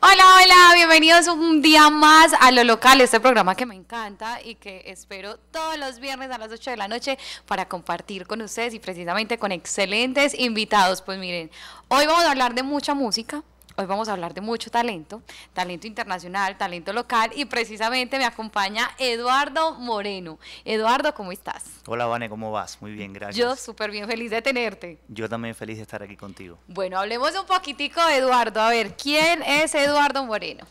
Hola, hola, bienvenidos un día más a Lo Local, este programa que me encanta y que espero todos los viernes a las 8 de la noche para compartir con ustedes y precisamente con excelentes invitados. Pues miren, hoy vamos a hablar de mucha música, Hoy vamos a hablar de mucho talento, talento internacional, talento local y precisamente me acompaña Eduardo Moreno. Eduardo, ¿cómo estás? Hola, Vane, ¿cómo vas? Muy bien, gracias. Yo súper bien, feliz de tenerte. Yo también feliz de estar aquí contigo. Bueno, hablemos un poquitico de Eduardo. A ver, ¿quién es Eduardo Moreno?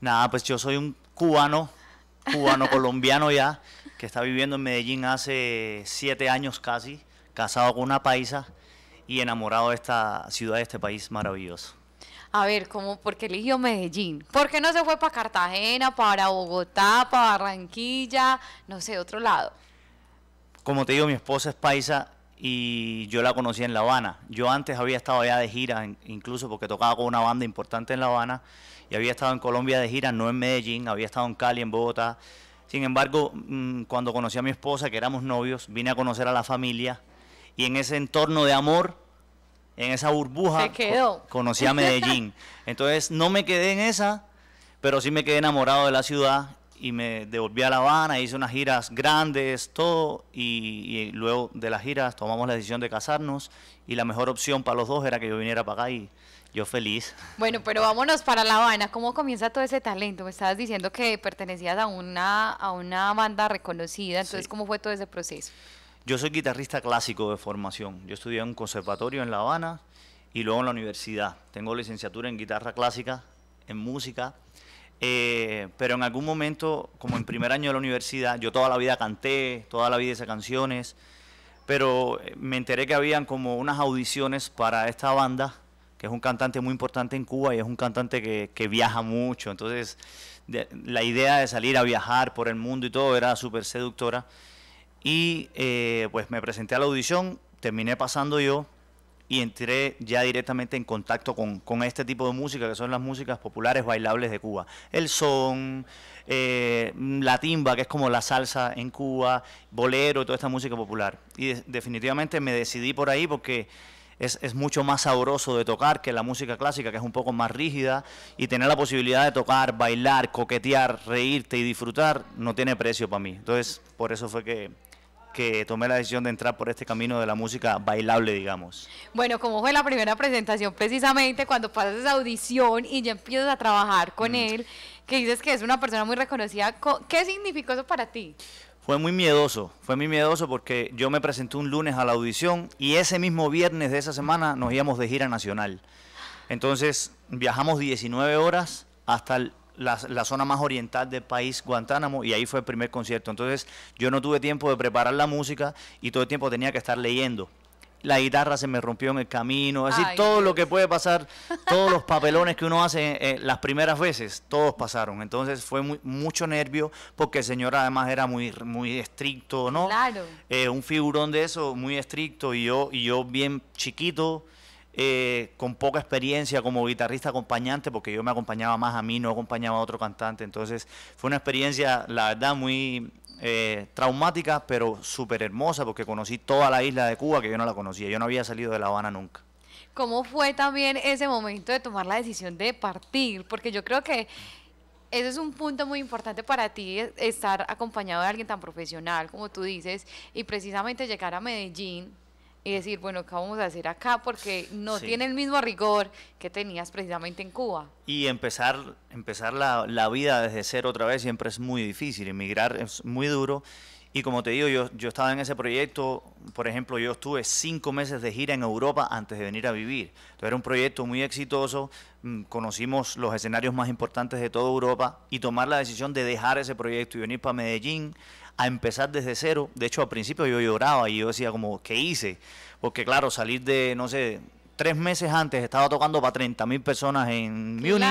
Nada, pues yo soy un cubano, cubano colombiano ya, que está viviendo en Medellín hace siete años casi, casado con una paisa y enamorado de esta ciudad, de este país maravilloso a ver, ¿cómo, ¿por qué eligió Medellín? ¿Por qué no se fue para Cartagena, para Bogotá, para Barranquilla, no sé, otro lado? Como te digo, mi esposa es paisa y yo la conocí en La Habana. Yo antes había estado allá de gira, incluso porque tocaba con una banda importante en La Habana, y había estado en Colombia de gira, no en Medellín, había estado en Cali, en Bogotá. Sin embargo, mm, cuando conocí a mi esposa, que éramos novios, vine a conocer a la familia, y en ese entorno de amor en esa burbuja. Quedó. conocí a Medellín. Entonces no me quedé en esa, pero sí me quedé enamorado de la ciudad y me devolví a La Habana, hice unas giras grandes, todo, y, luego de las giras tomamos la decisión de casarnos y la mejor opción para los dos era que yo viniera para acá y yo feliz. Bueno, pero vámonos para La Habana, ¿cómo comienza todo ese talento? Me estabas diciendo que pertenecías a una, a una banda reconocida, entonces ¿cómo fue todo ese proceso? Yo soy guitarrista clásico de formación. Yo estudié en un conservatorio en La Habana y luego en la universidad. Tengo licenciatura en guitarra clásica, en música. Eh, pero en algún momento, como en primer año de la universidad, yo toda la vida canté, toda la vida hice canciones, pero eh, me enteré que habían como unas audiciones para esta banda, que es un cantante muy importante en Cuba y es un cantante que, viaja mucho. Entonces, la idea de salir a viajar por el mundo y todo era súper seductora. Y eh, pues me presenté a la audición, terminé pasando yo y entré ya directamente en contacto con, con este tipo de música, que son las músicas populares bailables de Cuba. El son, eh, la timba, que es como la salsa en Cuba, bolero, toda esta música popular. Y definitivamente me decidí por ahí porque... Es, es, mucho más sabroso de tocar que la música clásica, que es un poco más rígida, y tener la posibilidad de tocar, bailar, coquetear, reírte y disfrutar, no tiene precio para mí. Entonces, por eso fue que que tomé la decisión de entrar por este camino de la música bailable, digamos? Bueno, como fue la primera presentación, precisamente cuando pasas esa audición y ya empiezas a trabajar con mm. él, que dices que es una persona muy reconocida, ¿qué significó eso para ti? Fue muy miedoso, fue muy miedoso porque yo me presenté un lunes a la audición y ese mismo viernes de esa semana nos íbamos de gira nacional. Entonces viajamos 19 horas hasta el la, zona más oriental del país, Guantánamo, y ahí fue el primer concierto. Entonces yo no tuve tiempo de preparar la música y todo el tiempo tenía que estar leyendo. La guitarra se me rompió en el camino, así todo lo que puede pasar, todos los papelones que uno hace eh, eh, las primeras veces, todos pasaron. Entonces fue mucho nervio porque el señor además era muy, muy estricto, ¿no? Claro. Eh, un figurón de eso, muy estricto y yo, y yo bien chiquito. Eh, con poca experiencia como guitarrista acompañante, porque yo me acompañaba más a mí, no acompañaba a otro cantante. Entonces fue una experiencia, la verdad, muy eh, traumática, pero súper hermosa, porque conocí toda la isla de Cuba que yo no la conocía, yo no había salido de La Habana nunca. ¿Cómo fue también ese momento de tomar la decisión de partir? Porque yo creo que ese es un punto muy importante para ti, estar acompañado de alguien tan profesional como tú dices, y precisamente llegar a Medellín, y decir, bueno, ¿qué vamos a hacer acá? Porque no tiene el mismo rigor que tenías precisamente en Cuba. Y empezar, empezar la, la, vida desde cero otra vez siempre es muy difícil, emigrar es muy duro. Y como te digo, yo, yo estaba en ese proyecto, por ejemplo, yo estuve cinco meses de gira en Europa antes de venir a vivir. Entonces era un proyecto muy exitoso, mm, conocimos los escenarios más importantes de toda Europa y tomar la decisión de dejar ese proyecto y venir para Medellín a empezar desde cero. De hecho, al principio yo lloraba y yo decía como, ¿qué hice? Porque claro, salir de, no sé, tres meses antes estaba tocando para 30 mil personas en Múnich.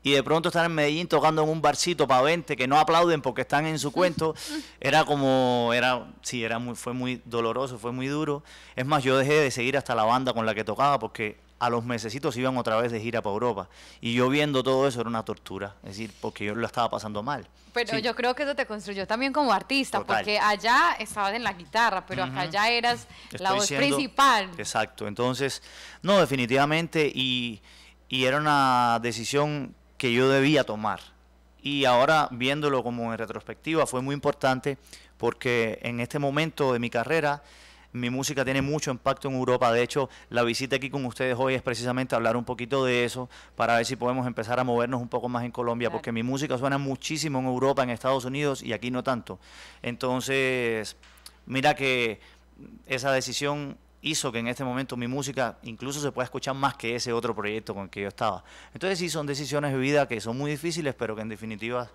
Y de pronto estar en Medellín tocando en un barcito para 20 que no aplauden porque están en su cuento, era como, era, sí, era muy, fue muy doloroso, fue muy duro. Es más, yo dejé de seguir hasta la banda con la que tocaba porque a los mesecitos iban otra vez de gira para Europa. Y yo viendo todo eso era una tortura, es decir, porque yo lo estaba pasando mal. Pero yo creo que eso te construyó también como artista, porque allá estabas en la guitarra, pero allá acá ya eras la voz principal. Exacto, entonces, no, definitivamente, y, y era una decisión que yo debía tomar. Y ahora, viéndolo como en retrospectiva, fue muy importante porque en este momento de mi carrera, mi música tiene mucho impacto en Europa. De hecho, la visita aquí con ustedes hoy es precisamente hablar un poquito de eso para ver si podemos empezar a movernos un poco más en Colombia, porque mi música suena muchísimo en Europa, en Estados Unidos y aquí no tanto. Entonces, mira que esa decisión hizo que en este momento mi música incluso se pueda escuchar más que ese otro proyecto con el que yo estaba. Entonces sí, son decisiones de vida que son muy difíciles, pero que en definitiva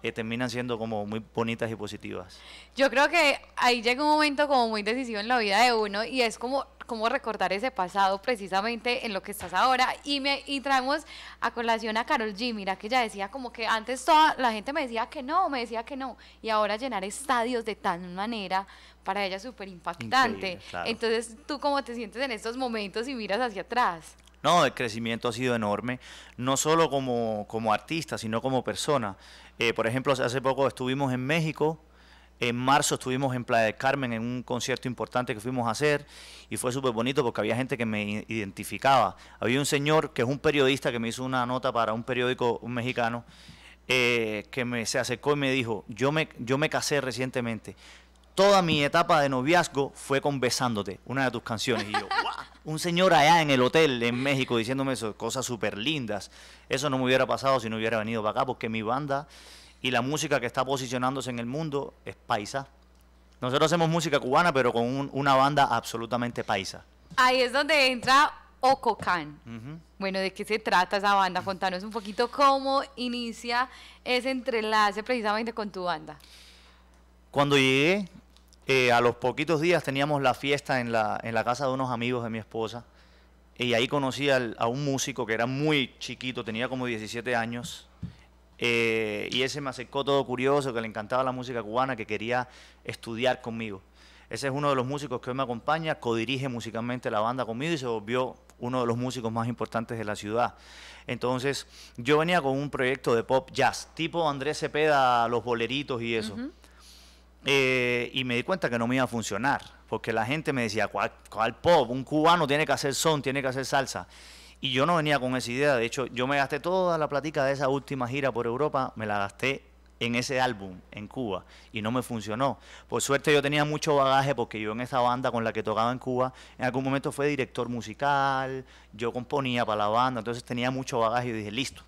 eh, terminan siendo como muy bonitas y positivas. Yo creo que ahí llega un momento como muy decisivo en la vida de uno y es como como recordar ese pasado precisamente en lo que estás ahora. Y, me, y traemos a colación a Carol G. Mira que ella decía como que antes toda la gente me decía que no, me decía que no. Y ahora llenar estadios de tal manera para ella es súper impactante. Entonces, ¿tú cómo te sientes en estos momentos y miras hacia atrás? No, el crecimiento ha sido enorme, no solo como, como artista, sino como persona. Eh, por ejemplo, hace poco estuvimos en México, en marzo estuvimos en Playa del Carmen en un concierto importante que fuimos a hacer y fue súper bonito porque había gente que me identificaba. Había un señor que es un periodista que me hizo una nota para un periódico, un mexicano, eh, que me, se acercó y me dijo, yo me, yo me casé recientemente, toda mi etapa de noviazgo fue con Besándote, una de tus canciones. Y yo, ¡guau! un señor allá en el hotel en México diciéndome cosas súper lindas. Eso no me hubiera pasado si no hubiera venido para acá, porque mi banda y la música que está posicionándose en el mundo es paisa. Nosotros hacemos música cubana, pero con una banda absolutamente paisa. Ahí es donde entra Ococan. Bueno, ¿de qué se trata esa banda? Contanos un poquito cómo inicia ese entrelace precisamente con tu banda. Cuando llegué eh, a los poquitos días teníamos la fiesta en la, en la casa de unos amigos de mi esposa. Y ahí conocí a un músico que era muy chiquito, tenía como 17 años. Eh, y ese me acercó todo curioso, que le encantaba la música cubana, que quería estudiar conmigo. Ese es uno de los músicos que hoy me acompaña, codirige musicalmente la banda conmigo y se volvió uno de los músicos más importantes de la ciudad. Entonces, yo venía con un proyecto de pop jazz, tipo Andrés Cepeda, los boleritos y eso. Eh, y me di cuenta que no me iba a funcionar, porque la gente me decía, ¿cuál, pop? Un cubano tiene que hacer son, tiene que hacer salsa. Y yo no venía con esa idea, de hecho yo me gasté toda la platica de esa última gira por Europa, me la gasté en ese álbum en Cuba y no me funcionó. Por suerte yo tenía mucho bagaje porque yo en esa banda con la que tocaba en Cuba en algún momento fue director musical, yo componía para la banda, entonces tenía mucho bagaje y dije, listo,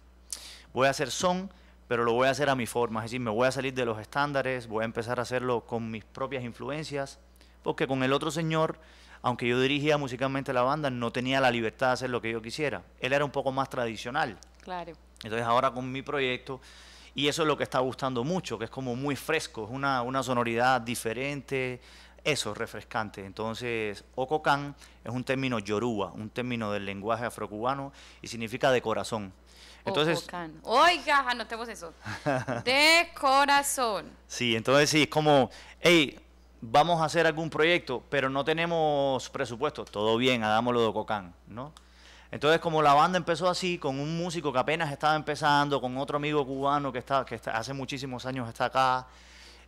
voy a hacer son, pero lo voy a hacer a mi forma, es decir, me voy a salir de los estándares, voy a empezar a hacerlo con mis propias influencias, porque con el otro señor, aunque yo dirigía musicalmente la banda, no tenía la libertad de hacer lo que yo quisiera. Él era un poco más tradicional. Claro. Entonces ahora con mi proyecto, y eso es lo que está gustando mucho, que es como muy fresco, es una, sonoridad diferente, eso, refrescante. Entonces, Ococán es un término yoruba, un término del lenguaje afrocubano y significa de corazón. Entonces, oiga, anotemos eso. De corazón. Sí, entonces sí, es como, hey, vamos a hacer algún proyecto, pero no tenemos presupuesto. Todo bien, hagámoslo de Cocán, ¿no? Entonces, como la banda empezó así, con un músico que apenas estaba empezando, con otro amigo cubano que, está, que hace muchísimos años está acá,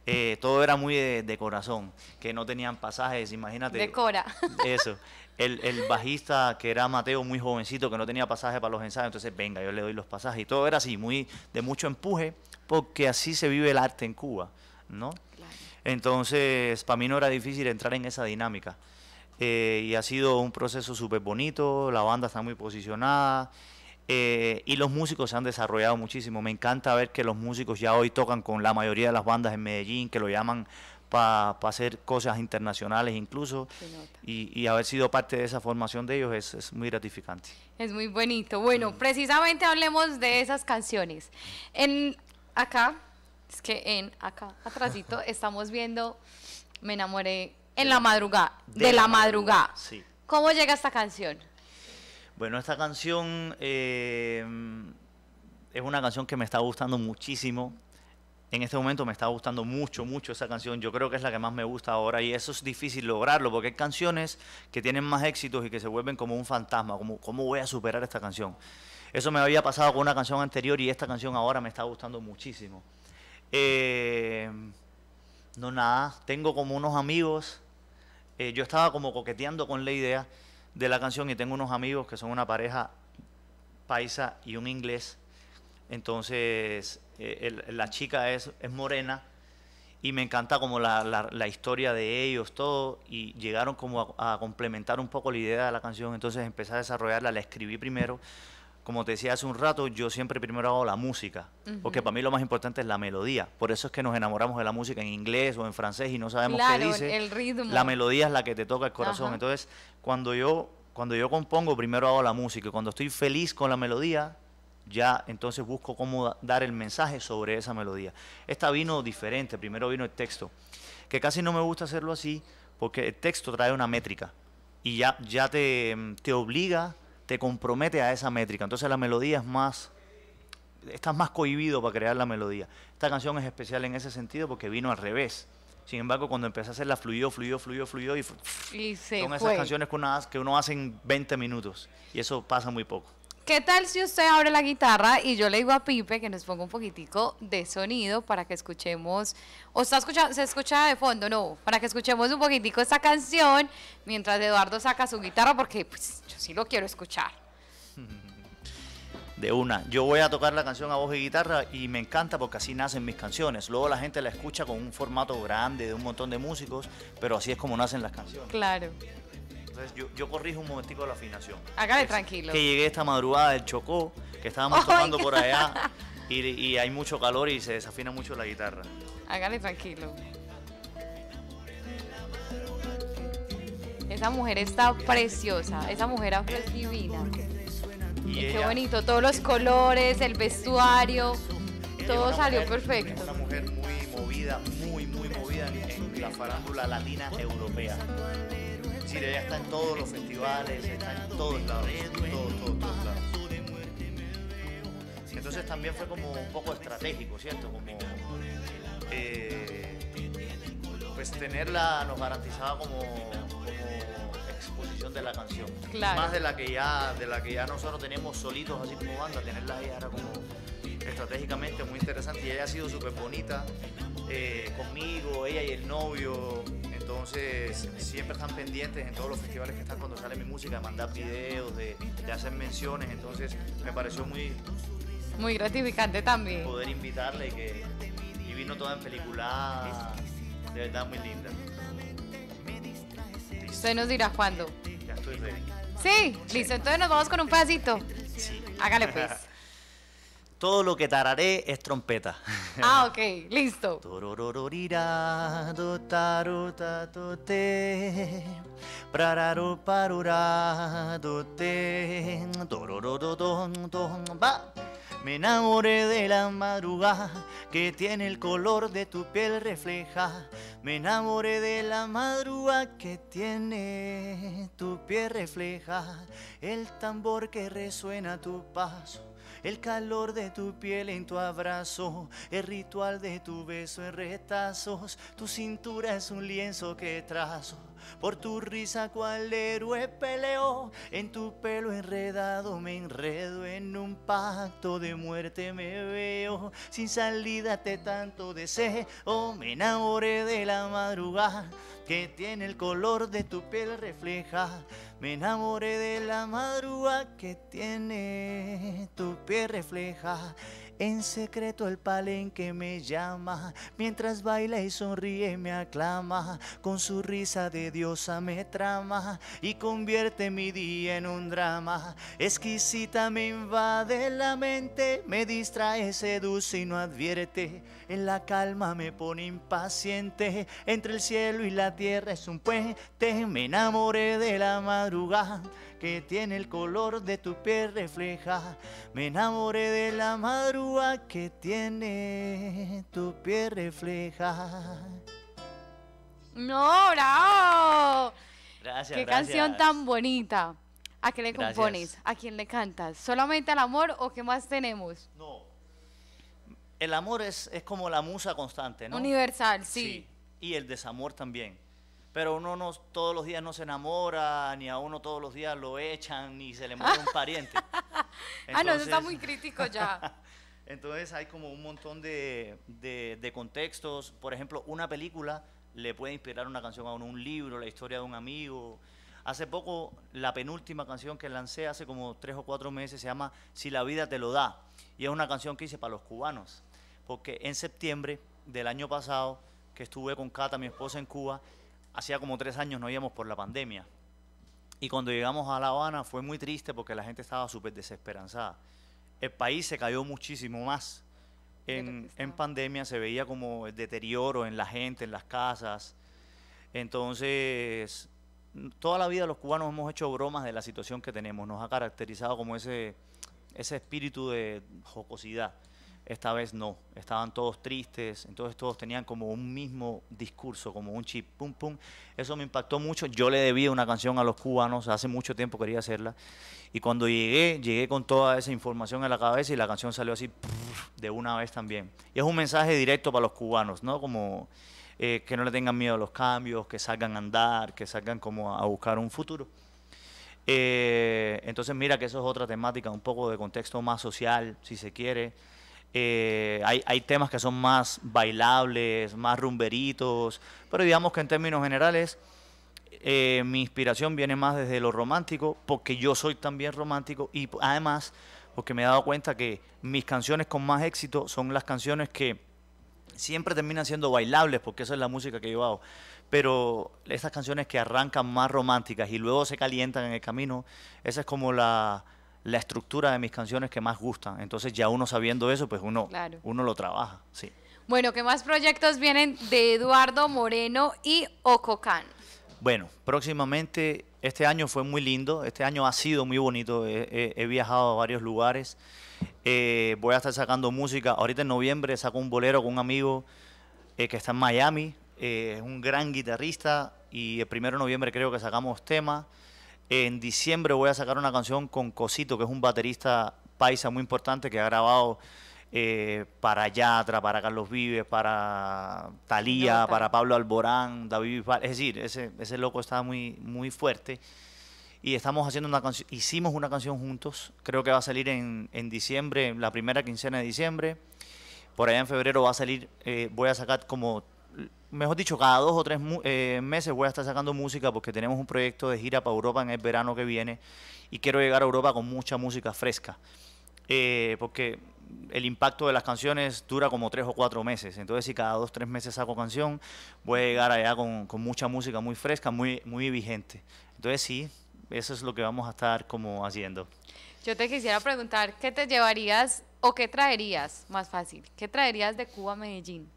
eh, todo era muy de, corazón, que no tenían pasajes, imagínate. De Eso. El, bajista que era Mateo, muy jovencito, que no tenía pasaje para los ensayos, entonces venga, yo le doy los pasajes. Y todo era así, muy de mucho empuje, porque así se vive el arte en Cuba, ¿no? Entonces, para mí no era difícil entrar en esa dinámica. Eh, y ha sido un proceso súper bonito, la banda está muy posicionada. Eh, y los músicos se han desarrollado muchísimo. Me encanta ver que los músicos ya hoy tocan con la mayoría de las bandas en Medellín, que lo llaman para hacer cosas internacionales incluso. Y, haber sido parte de esa formación de ellos es, muy gratificante. Es muy bonito. Bueno, precisamente hablemos de esas canciones. En acá, es que en acá, atrásito, estamos viendo Me enamoré en la madrugada, de, la, madrugada. ¿Cómo llega esta canción? Bueno, esta canción eh, es una canción que me está gustando muchísimo. En este momento me está gustando mucho, mucho esa canción. Yo creo que es la que más me gusta ahora y eso es difícil lograrlo porque hay canciones que tienen más éxitos y que se vuelven como un fantasma, como cómo voy a superar esta canción. Eso me había pasado con una canción anterior y esta canción ahora me está gustando muchísimo. Eh, no, nada, tengo como unos amigos. Eh, yo estaba como coqueteando con la idea de la canción y tengo unos amigos que son una pareja paisa y un inglés. Entonces, eh, la chica es, es, morena y me encanta como la, historia de ellos, todo, y llegaron como a, complementar un poco la idea de la canción, entonces empecé a desarrollarla, la escribí primero. Como te decía hace un rato, yo siempre primero hago la música, porque para mí lo más importante es la melodía. Por eso es que nos enamoramos de la música en inglés o en francés y no sabemos qué dice. El ritmo. La melodía es la que te toca el corazón. Entonces, cuando yo, cuando yo compongo, primero hago la música. Cuando estoy feliz con la melodía, ya entonces busco cómo dar el mensaje sobre esa melodía. Esta vino diferente, primero vino el texto, que casi no me gusta hacerlo así porque el texto trae una métrica y ya, ya te, te obliga, te compromete a esa métrica. Entonces la melodía es más, estás más cohibido para crear la melodía. Esta canción es especial en ese sentido porque vino al revés. Sin embargo, cuando empecé a la fluido, fluido, fluido, fluido y, y son esas canciones que uno, hace, que uno en 20 minutos y eso pasa muy poco. ¿Qué tal si usted abre la guitarra y yo le digo a Pipe que nos ponga un poquitico de sonido para que escuchemos, o está escuchando, se escucha de fondo, no, para que escuchemos un poquitico esta canción mientras Eduardo saca su guitarra porque pues, yo sí lo quiero escuchar. de una. Yo voy a tocar la canción a voz y guitarra y me encanta porque así nacen mis canciones. Luego la gente la escucha con un formato grande de un montón de músicos, pero así es como nacen las canciones. Claro. Entonces yo, corrijo un momentico la afinación. Hágale tranquilo. Que llegué esta madrugada del Chocó, que estábamos tocando por allá y, hay mucho calor y se desafina mucho la guitarra. Hágale tranquilo. Esa mujer está preciosa, esa mujer ha es divina. Qué bonito, todos los colores, el vestuario, todo salió perfecto. Una mujer muy movida, muy, muy movida en la farándula latina europea. Sí, ella está en todos los festivales, está en todos lados, todos, lados. Entonces también fue como un poco estratégico, ¿cierto? Como eh, pues tenerla nos garantizaba como de la canción. Más de la que ya, de la que ya nosotros tenemos solitos así como banda, tenerla ahí era como estratégicamente muy interesante. Y ella ha sido súper bonita eh, conmigo, ella y el novio. Entonces siempre están pendientes en todos los festivales que están cuando sale mi música, de mandar videos, de, hacer menciones. Entonces me pareció muy... Muy gratificante también. Poder invitarla y que y vino toda en película, de verdad muy linda. Usted nos dirá cuándo. Sí, listo. Entonces nos vamos con un pasito. Sí. Hágale pues. Todo lo que tararé es trompeta. Ah, ok, listo. va. Me enamoré de la madrugada que tiene el color de tu piel refleja. Me enamoré de la madruga que tiene tu piel refleja. El tambor que resuena tu paso el calor de tu piel en tu abrazo, el ritual de tu beso en retazos, tu cintura es un lienzo que trazo. Por tu risa cual héroe peleó, en tu pelo enredado me enredo, en un pacto de muerte me veo, sin salida te tanto deseo, me enamoré de la madrugada que tiene el color de tu piel refleja. Me enamoré de la madrugada que tiene tu piel refleja. En secreto el palenque me llama, mientras baila y sonríe me aclama, con su risa de diosa me trama y convierte mi día en un drama. Exquisita me invade la mente, me distrae, seduce y no advierte. En la calma me pone impaciente, entre el cielo y la tierra es un puente, me enamoré de la madrugada que tiene el color de tu piel refleja. Me enamoré de la madruga que tiene tu piel refleja. No, bravo. Gracias. Qué canción tan bonita. ¿A qué le compones? ¿A quién le cantas? ¿Solamente al amor o qué más tenemos? No. El amor es, es como la musa constante, ¿no? Universal, sí. sí. Y el desamor también pero uno no, todos los días no se enamora, ni a uno todos los días lo echan, ni se le muere un pariente. ah, no, eso está muy crítico ya. entonces hay como un montón de, de, de, contextos. Por ejemplo, una película le puede inspirar una canción a uno, un libro, la historia de un amigo. Hace poco, la penúltima canción que lancé hace como tres o cuatro meses se llama Si la vida te lo da. Y es una canción que hice para los cubanos. Porque en septiembre del año pasado, que estuve con Cata, mi esposa, en Cuba, hacía como tres años no íbamos por la pandemia. Y cuando llegamos a La Habana fue muy triste porque la gente estaba súper desesperanzada. El país se cayó muchísimo más. En, pandemia se veía como el deterioro en la gente, en las casas. Entonces, toda la vida los cubanos hemos hecho bromas de la situación que tenemos. Nos ha caracterizado como ese espíritu de jocosidad. Esta vez no, estaban todos tristes, entonces todos tenían como un mismo discurso, como un chip, pum, pum. Eso me impactó mucho, yo le debí una canción a los cubanos, hace mucho tiempo quería hacerla, y cuando llegué, llegué con toda esa información en la cabeza y la canción salió así de una vez también. Y es un mensaje directo para los cubanos, ¿no? Como eh, que no le tengan miedo a los cambios, que salgan a andar, que salgan como a buscar un futuro. Eh, entonces mira que eso es otra temática, un poco de contexto más social, si se quiere. Eh, hay, temas que son más bailables, más rumberitos, pero digamos que en términos generales eh, mi inspiración viene más desde lo romántico, porque yo soy también romántico y además porque me he dado cuenta que mis canciones con más éxito son las canciones que siempre terminan siendo bailables, porque esa es la música que yo hago. Pero esas canciones que arrancan más románticas y luego se calientan en el camino, esa es como la, la estructura de mis canciones que más gustan. Entonces ya uno sabiendo eso, pues uno, uno lo trabaja, sí. Bueno, ¿qué más proyectos vienen de Eduardo Moreno y Ococan? Bueno, próximamente, este año fue muy lindo, este año ha sido muy bonito, he, viajado a varios lugares, eh, voy a estar sacando música, ahorita en noviembre saco un bolero con un amigo eh, que está en Miami, eh, es un gran guitarrista y el primero de noviembre creo que sacamos temas. En diciembre voy a sacar una canción con Cosito, que es un baterista paisa muy importante que ha grabado eh, para Yatra, para Carlos Vives, para Talía, para Pablo Alborán, David Es decir, ese, ese loco está muy, muy fuerte. Y estamos haciendo una canción, hicimos una canción juntos, creo que va a salir en, diciembre, la primera quincena de diciembre. Por allá en febrero va a salir, eh, voy a sacar como mejor dicho, cada dos o tres eh, meses voy a estar sacando música porque tenemos un proyecto de gira para Europa en el verano que viene y quiero llegar a Europa con mucha música fresca. Eh, porque el impacto de las canciones dura como tres o cuatro meses. Entonces, si cada dos o tres meses saco canción, voy a llegar allá con, mucha música muy fresca, muy, muy vigente. Entonces, sí, eso es lo que vamos a estar como haciendo. Yo te quisiera preguntar, ¿qué te llevarías o qué traerías, más fácil, qué traerías de Cuba a Medellín?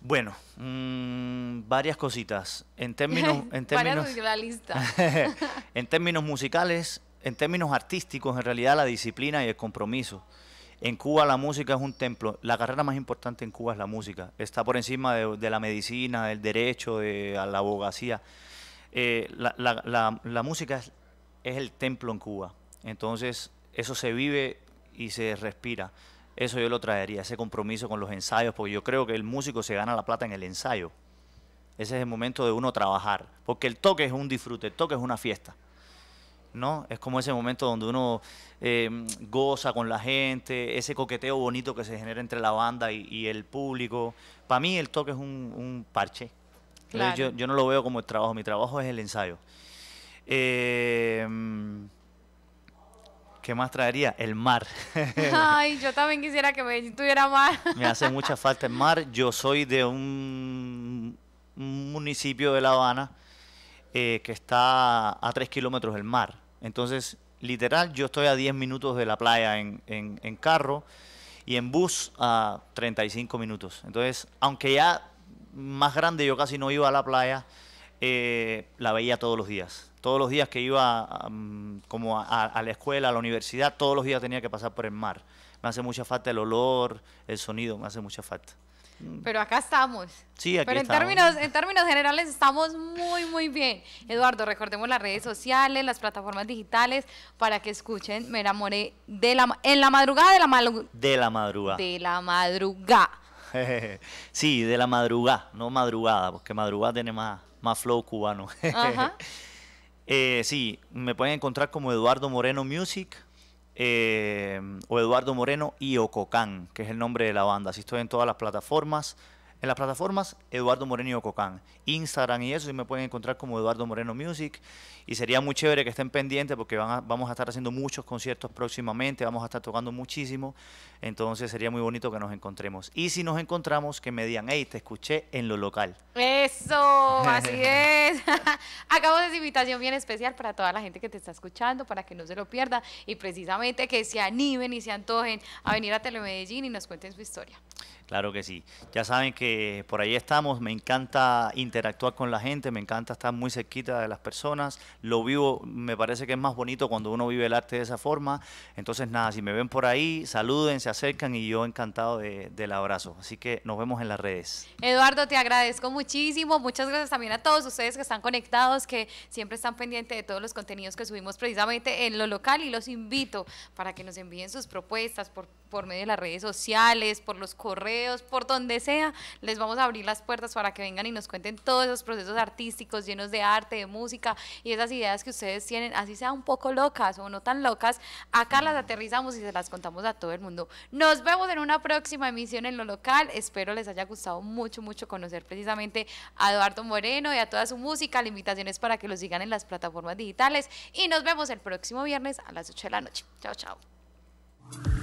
Bueno, mm, varias cositas. En términos, en términos, en términos musicales, en términos artísticos, en realidad la disciplina y el compromiso. En Cuba la música es un templo. La carrera más importante en Cuba es la música. Está por encima de, la medicina, del derecho, de la abogacía. Eh, la, música es el templo en Cuba. Entonces, eso se vive y se respira eso yo lo traería, ese compromiso con los ensayos, porque yo creo que el músico se gana la plata en el ensayo. Ese es el momento de uno trabajar, porque el toque es un disfrute, el toque es una fiesta. ¿no? Es como ese momento donde uno eh, goza con la gente, ese coqueteo bonito que se genera entre la banda y, el público. Para mí el toque es un, parche. Yo, yo, no lo veo como el trabajo, mi trabajo es el ensayo. Eh, ¿Qué más traería? El mar. Ay, yo también quisiera que me tuviera mar. Me hace mucha falta el mar. Yo soy de un, municipio de La Habana eh, que está a 3 kilómetros del mar. Entonces, literal, yo estoy a 10 minutos de la playa en, en carro y en bus a 35 minutos. Entonces, aunque ya más grande yo casi no iba a la playa, eh, la veía todos los días. Todos los días que iba como a, la escuela, a la universidad, todos los días tenía que pasar por el mar. Me hace mucha falta el olor, el sonido, me hace mucha falta. Mm. Pero acá estamos. Sí, aquí Pero en términos, en términos generales estamos muy, muy bien. Eduardo, recordemos las redes sociales, las plataformas digitales, para que escuchen Me enamoré de la, en la madrugada de la madrugada. De la madrugada. De la madrugada. sí, de la madrugada, no madrugada, porque madrugada tiene más, más flow cubano. Eh, sí, me pueden encontrar como Eduardo Moreno Music eh, o Eduardo Moreno y Ococán, que es el nombre de la banda. Así estoy en todas las plataformas. En las plataformas, Eduardo Moreno y Ococán. Instagram y eso, y me pueden encontrar como Eduardo Moreno Music. Y sería muy chévere que estén pendientes porque vamos a estar haciendo muchos conciertos próximamente, vamos a estar tocando muchísimo. Entonces sería muy bonito que nos encontremos. Y si nos encontramos, que me digan, hey, te escuché en lo local. Eso, así es. Acabo de invitación bien especial para toda la gente que te está escuchando, para que no se lo pierda y precisamente que se animen y se antojen a venir a Telemedellín y nos cuenten su historia. Claro que sí. Ya saben que por ahí estamos. Me encanta interactuar interactuar con la gente, me encanta estar muy cerquita de las personas, lo vivo, me parece que es más bonito cuando uno vive el arte de esa forma, entonces nada, si me ven por ahí, saluden, se acercan y yo encantado del abrazo, así que nos vemos en las redes. Eduardo, te agradezco muchísimo, muchas gracias también a todos ustedes que están conectados, que siempre están pendientes de todos los contenidos que subimos precisamente en lo local y los invito para que nos envíen sus propuestas por por medio de las redes sociales, por los correos, por donde sea, les vamos a abrir las puertas para que vengan y nos cuenten todos esos procesos artísticos llenos de arte, de música y esas ideas que ustedes tienen, así sea un poco locas o no tan locas, acá las aterrizamos y se las contamos a todo el mundo. Nos vemos en una próxima emisión en lo local, espero les haya gustado mucho, mucho conocer precisamente a Eduardo Moreno y a toda su música, la invitación es para que lo sigan en las plataformas digitales y nos vemos el próximo viernes a las 8 de la noche. Chao, chao.